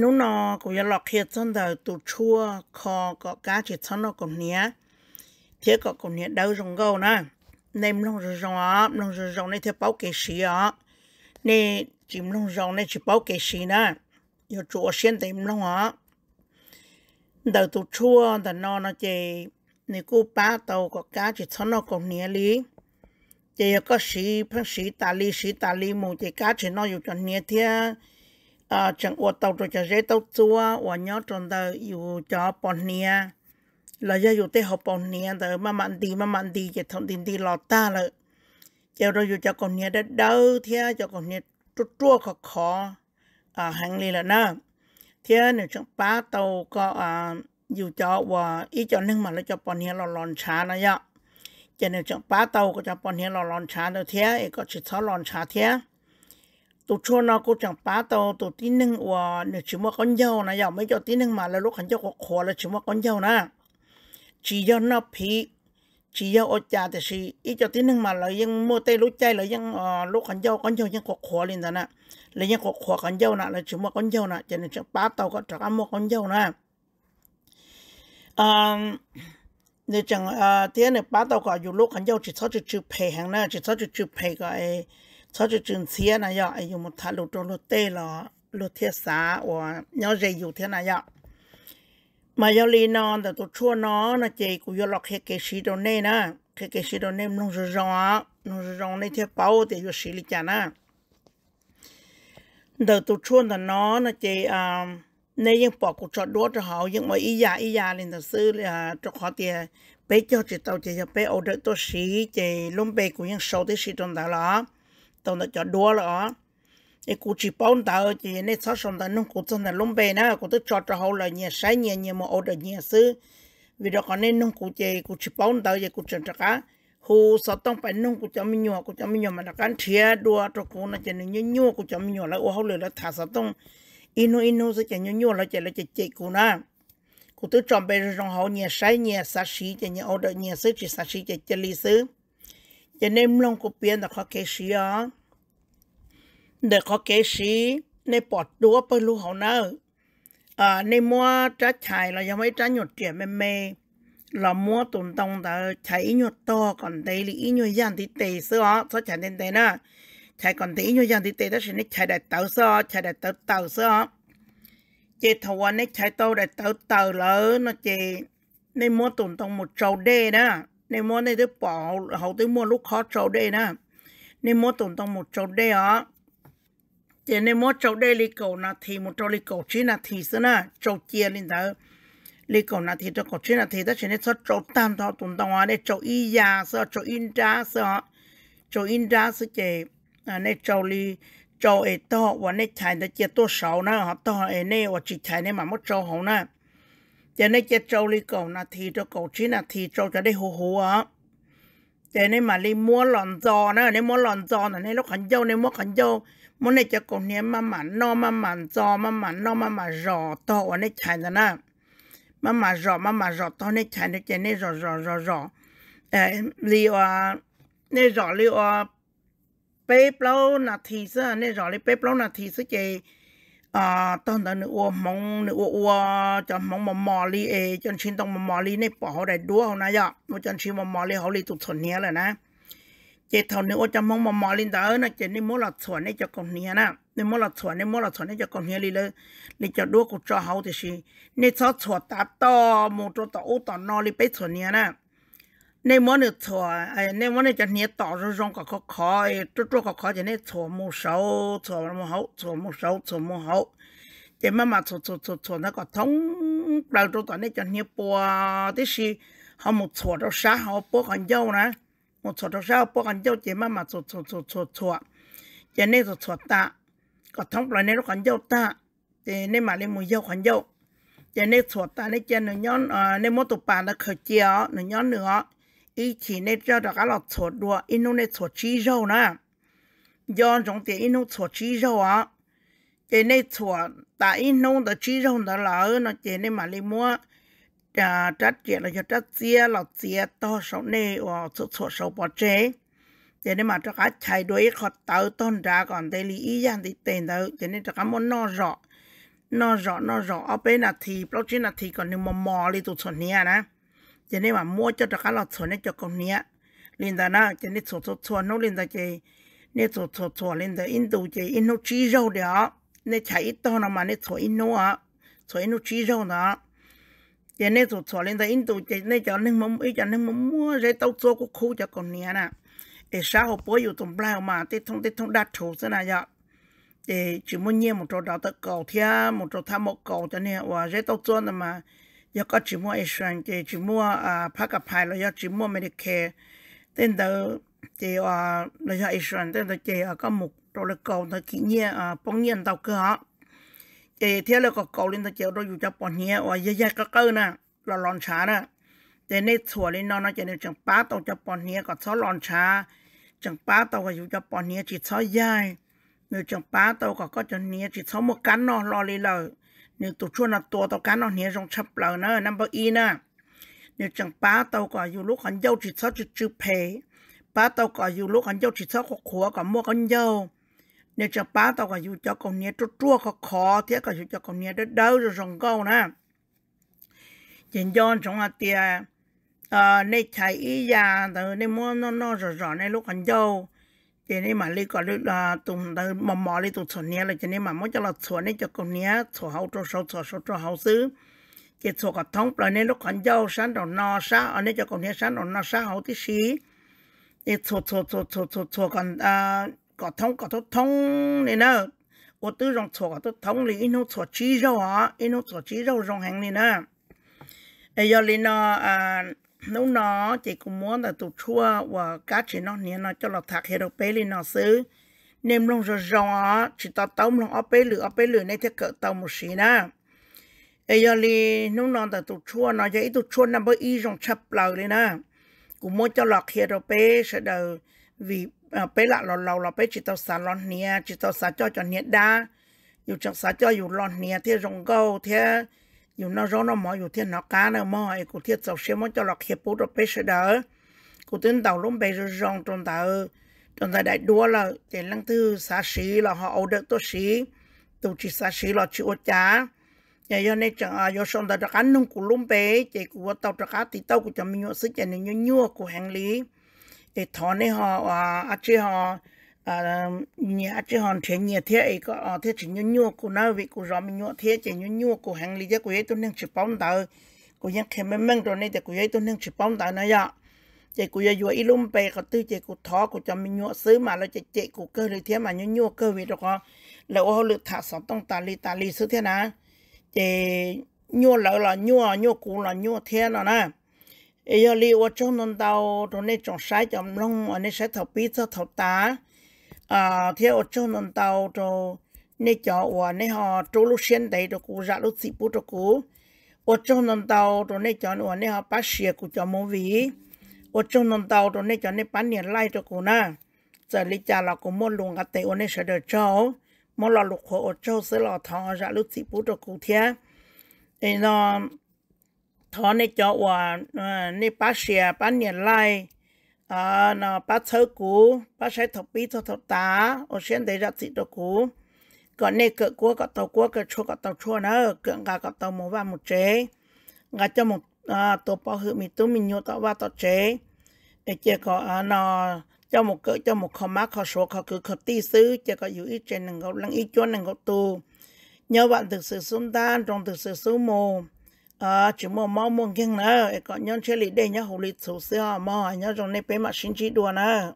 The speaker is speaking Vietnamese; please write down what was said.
นูนอกูยังหลอกเขียดจนเดาตัวชั่วคอก็ก้าจิตฉันนอกูเนี้ยเทียก็กูเนี้ยเดาจงกูนะในมลงจงอ่ะมลงจงในเทียเป้าเกษีอ่ะในจิมลงจงในจิเป้าเกษีนะอยู่จัวเสียนเต็มลงอ่ะเดาตัวชั่วแต่นอนอเจในกูป้าเตาก็ก้าจิตฉันนอกูเนี้ยลีเจก็สีพังสีตาลีสีตาลีมูเจก้าจิตนออยู่จนเนี้ยเทียอ่าจังอวดตัวจะเจ๊ตัวจัววันนี้ตอนเดออยู่จอปอนเนียเราจะอยู่ที่หอบปอนเนียเดอมามันดีมามันดีจะทำดินดีหลอดตาเลย เจ้าเราอยู่จากอนเนียได้เดาเทียจากอนเนียตัวจัวขอขออ่าห่งนี้แหละนะเทียใน่จังป้าตัวก็อ่าอยู่จอว่าอีจอนึงมาแล้วจะปอนเนียหลอดหลอนช้านะยะเจ้าใน่จังป้าตัวก็จะปอนเนียหลอดหลอนช้าเดอเทียเอ้ก็ชิดท้อหลอนช้าเทีย tụt cho nó cô chẳng phá tàu tụt tí nưng của nửa chỉ mua con dâu này giờ mấy cho tí nưng mà là lúc hắn cho cuộc khổ là chỉ mua con dâu nè chỉ do nó phí chỉ do ở cha thì chỉ ít cho tí nưng mà là vẫn mua tay lúc là vẫn lúc hắn dâu con dâu ยัง cuộc khổ lên rồi nè là ยัง cuộc khổ con dâu nè là chỉ mua con dâu nè cho nên chẳng phá tàu có chẳng mua con dâu nè nếu chẳng ờ, tiếng này phá tàu có dù lúc hắn dâu chỉ sao chỉ chịu phê hàng nè chỉ sao chỉ chịu phê cái cho cho trường xía này ạ ai dùng một thà lột trộn lột tê lọ lột thiết xá và nhớ dây dù thế này ạ mà yêu li nó là tôi chua nó là chị cũng yêu lọc cái xí đồ này nè cái cái xí đồ này nó rồi rõ nó rồi rong này thế bao thì yêu xí li chả nè đầu tôi chua là nó cho chị à lọ tao nó cho đua là cái ờ, cụ chỉ bón tao chỉ nên sáu sông tao nông cụ chân là lông bè na cụ tức cho cho hậu là nhà sai nhà nhà mà ô được nhà xứ vì đó còn nên nông cụ chỉ cụ chỉ bón tao chỉ cụ chân chắc á hu sáu tông phải nông cụ cho mình nhua cụ cho mình nhua mà nó cán thia đua cho cụ nó chỉ nên nhua cụ cho mình nhua là ô hậu là thả sáu tông inu inu sẽ chỉ nhua là chỉ là chỉ chỉ cụ na cụ tức chọn bè rồi hậu nhà sai nhà sa sĩ chỉ nhà được nhà xứ chỉ sa sĩ chỉ chỉ lý xứ จะเนมลงกูเปียนแต่ขอเกษีะเด็กขอเกษีในปอดดูวไปรู้เขาเนอะอ่าในมัวจะฉายเรายังไม่จะหยดเจียมเม เรามัวตุนตรงแต่ใช้หยดต่อก่อนเตลีหยดยัางติเตเสื้อซะฉันเตนเตนะ ใช้ก่อนเตหยดยัางติเตถ้าฉันใช้ได้เต่าซอใช้ได้เต่าเต่าซอเจทวันนี่ใช้เต่าได้เต่าเต่าแล้วนะเจ ในมัวตุนตรงหมดเจ้าเด้นะ nên mua này thứ bỏ hậu thứ mua lúc khó trâu đây nè nên mua tổn tông một trâu đây á thì nên mua trâu đây lì cầu nà thì một trâu lì cầu chỉ nà thì xưa nà trâu chia lên thở lì cầu nà thì trâu cầu chỉ nà thì tất nhiên nên xuất trâu tam thọ tổn tông á để trâu y già sợ trâu in ra sợ trâu in ra sợ chè à, nên trâu lì trâu ấy to và nên chạy được chia to sáu nè họ to ấy nên và chỉ chạy nên mà mất trâu hậu nè cho nên chết trâu đi cầu là thì cho cầu chín là thì trâu cho đi hù hù á cho nên mà đi mua lòn giò nữa nên mua lòn giò nữa nên lúc khẩn dâu nên mua khẩn dâu mua này cho cầu nhé mà mà no mà mà giò mà mà no mà mà giò to ở nên chạy nữa nè mà mà giò mà mà giò to nên chạy nữa cho nên giò giò giò giò đi à nên giò đi à bếp lâu là thì sao nên giò đi bếp lâu là thì sao chị อ่าตอนนั้นอัวมองนึกอ้วอัวจะมองมอมอลีเอจนชินต้องมอมอลีในปอเขาได้ด้วยนะยะม่าจนชินมอมอลีเขาลีตุกส่วนเนี้ยเลยนะเจ็ดท่านึ้อัวจะมองมอมอลีแต่เออนะเจ็ดนี่มอหลัดสวนในจะกองเนี้ยนะในมัวหลัดสวนในมัวหลัดสวนในจะกองเนี้ยลีเลยลีจะด้วยกูจะเขาทต่ชีในซอสสวนตาต่อมูตัวต่ออุต่อนอลีไปส่วนเนี้ยนะ nên món này thua nên món này cho nhẹ tỏ rồi rong cả khó khó chút chút khó khó cho nên thua mua số, thua mua hậu thua mua số, thua mua hậu chỉ mà mà thua thua thua thua nó có thống đầu chỗ tao nên cho nhẹ bùa thế gì họ một thua đâu sáng họ bùa còn dâu nè một thua đâu sáng bùa còn dâu chỉ mà mà thua thua thua thua thua cho nên thua thua ta có thống lại nên nó còn dâu ta thì nên mà lên mua dâu còn dâu cho nên thua ta nên cho nó nhón nên mua tụ bàn là khởi chia nó nhón nữa ý chỉ nên cho đó cá lọt chuột đùa in nó nên chuột chi râu nè do trong tiền in nó chuột chi râu á chỉ nên chuột ta in nó đó chi râu là nó chỉ nên mà đi mua à trách là cho trách chia lọt chia to số này và chuột chuột số bỏ chế chỉ mà cho cá chạy đuổi khó tao tôn còn tê ý gian thì tiền đâu chỉ nên cho muốn no rõ nó rõ nó rõ ở bên là thì blockchain là thì còn nếu mà mò đi tụt chuẩn nha nè cho nên mà mua cho các lọ chuột này cho con nhé lên đó na cho nên chuột chuột chuột nó lên đó chơi nên chuột chuột chuột lên đó in đồ chơi in nó chỉ rau đấy á nên chạy ít to nó mà nên chuột in nó á chuột in nó chỉ rau đó cho nên chuột chuột lên đó in đồ chơi nên cho nên mắm ấy cho nên mắm mua rồi tao chuột cũng khô cho con nhé nè để sao họ bố อยู่ตรงปลายมาติดทงติดทงดัดถูซะนะยะเออจิมเนี่ยมันตัวดาวตะเก่าเทียมันตัวทำหมกเก่าจะเนี่ยว่าเจ้าตัวจวนมายก็จิมัวเอชวนเจจิมัวอ่าพักกับไายเลยจิมัวไม่ได้เคเต้นเดอเจว่าเรายเอชวนเต้นเดอเจอาก็หมกตัวละกอตะขี้เงี้ยอ่าป้องเงี้ยนเตาเกือเจเที่ยวเราก็เกาลินตะเจียวเราอยู่จะปอนเงี้ยว่าแย่ๆก็เกอนะเราลอนช้านะเจในถั่วลินนอนนะเจในจังป้าเตาจะปอนเงี้ยก็ซ้อลอนช้าจังป้าเตาก็อยู่จะปอนเงี้ยจิตซ้อยย่ายเนื้อจังป้าเตาก็ก็จะเงี้ยจิตซ้อหมกกันนอนรอเลยเลย nếu tụt chua là tua tàu cá nó nhẹ rong chập lờ nó number in à nếu chẳng bá tàu có dù lúc hắn dâu chỉ sao chỉ chữ phê bá tàu có dù lúc hắn dâu chỉ sao có khóa có mua con dâu nếu chẳng bá tàu có dù cho con nhẹ chua chua có khó thế có dù cho con nhẹ đất đâu rồi rong câu nè chính do chúng à ta tia ờ chạy ý già từ nên mua nó nó rõ rõ nên lúc hắn dâu cho nên mà lấy cái là tụng tới mò mò lấy tụng chuẩn nia là cho nên mà mỗi cho là chuẩn nên cho con nia chuẩn hậu cho sâu chuẩn sâu cho hậu xứ chỉ chuẩn cả thông rồi nên lúc còn dâu sáng đầu no sáng ở nên cho con nia sáng đầu no sáng hậu tí xí thì chuẩn chuẩn chuẩn chuẩn chuẩn chuẩn còn à có thông có thông thông này nữa ô tư rong chuẩn có thông thì nó hậu chuẩn chi rau à, in hậu chuẩn chi rau rong hàng này nữa bây giờ lên nó à นู้นอเจกูม้วนแต่ตุชั่วว่าก้าเชนอเนี่ยนอจะลอกถักเฮโรเปลีนอซื้อเนมลงจะจอจิตเต้มลงเอาไป หรือเอาไปหรือในเทเกิดเต้ามุสีนะเอยลีนู้นอนแต่ตุชั่วนอจะไอตุชั่วนับอีจงชับเปล่าเลยนะกูม้วนจะหลอกเฮโรเปเสดอวีไปละหลอนเราเราไปจิตสารล้อนเนี้ยจิตสารจ้อจอเนียด้าอยู่จากสารจ้ออยู่ล้อนเนียเทรงเกาเทอยู่นอร้อนมออยู่เทียนนอกาเนมอไอ้กูเทียนสองเชี่ยมจะหลอกเขียปูดไปเสดอกูตื่นเต่าล้มไปรองตรงตาเออตรงตาได้ดัวละเจนลังทือสาสีละเขาเอาเด็กตัวสีตัวจีสาสีละชิวจ้าอย่ายในจังอายชนตาตะกันนุ่งกูล้มไปเจกูว่าเต่าตะกันตีเต่ากูจะมีเงาซื้อเจนเงาเงากูแหงลีไอ้ถอนในหออาเจียหอ à ờ, nhà chỉ hòn thế nhà thế ấy có ở ờ, thế chỉ nhua nhua của nó vị của rõ mình nhua thế chỉ nhua nhua của hàng lý giác của ấy tôi nên chỉ bóng tờ của những khi mình mang rồi này thì của ấy tôi nên chỉ bóng tờ nữa vậy chỉ của ấy vừa ilum bè có tư chỉ của thọ của cho mình nhua xứ mà là chỉ chỉ của cơ lý thế mà nhua nhua cơ vị đó có là ô lực thả sáu tông tà lý tà lý xứ thế nào chỉ nhua lỡ là nhua nhua cũ là nhua thế nào nè ấy giờ li ô trong nông tàu rồi này trồng sái trồng lông ở này sẽ thọc bí thọc tá à theo cho nên tàu cho nên cho và nên họ trú lúc xuyên đấy cho cụ ra lúc xịp bút cho cụ ở trong nông tàu cho nên cho nên họ bắt xe cụ cho mua vị ở trong nông tàu cho nên cho nên bán nhiệt lai cho cụ na giờ lý cha là cụ mua luôn cái tệ ở nên sẽ được cho mua là lục hồ ở trong sẽ là thọ ra lúc xịp bút cho cụ thế nên nó thọ nên cho và ờ, nên bắt xe bán nhiệt lai à ờ, nó bắt sơ cú bắt sấy thọc bí thọc thọc tá ở trên đấy ra thịt đồ cú còn nè cỡ cua có tàu cua cỡ chua có tàu chua nữa cỡ gà có tàu mua vào một chế gà cho một à, ờ, tổ bao hữu mình tú mình nhô tàu vào tàu chế để chỉ có à, ờ, nó cho một cỡ cho một kho má kho số kho cứ kho tí xứ chỉ có dụ ít trên nâng gấu lăng ít chua nâng gấu tu nhớ bạn thực sự xuống tan trong thực sự xuống mù à chỉ mua mua mua kinh nữa còn nhân chơi lì đây nhá hồ lì thủ xưa mà nhá trong này bé mà xin chỉ đùa nữa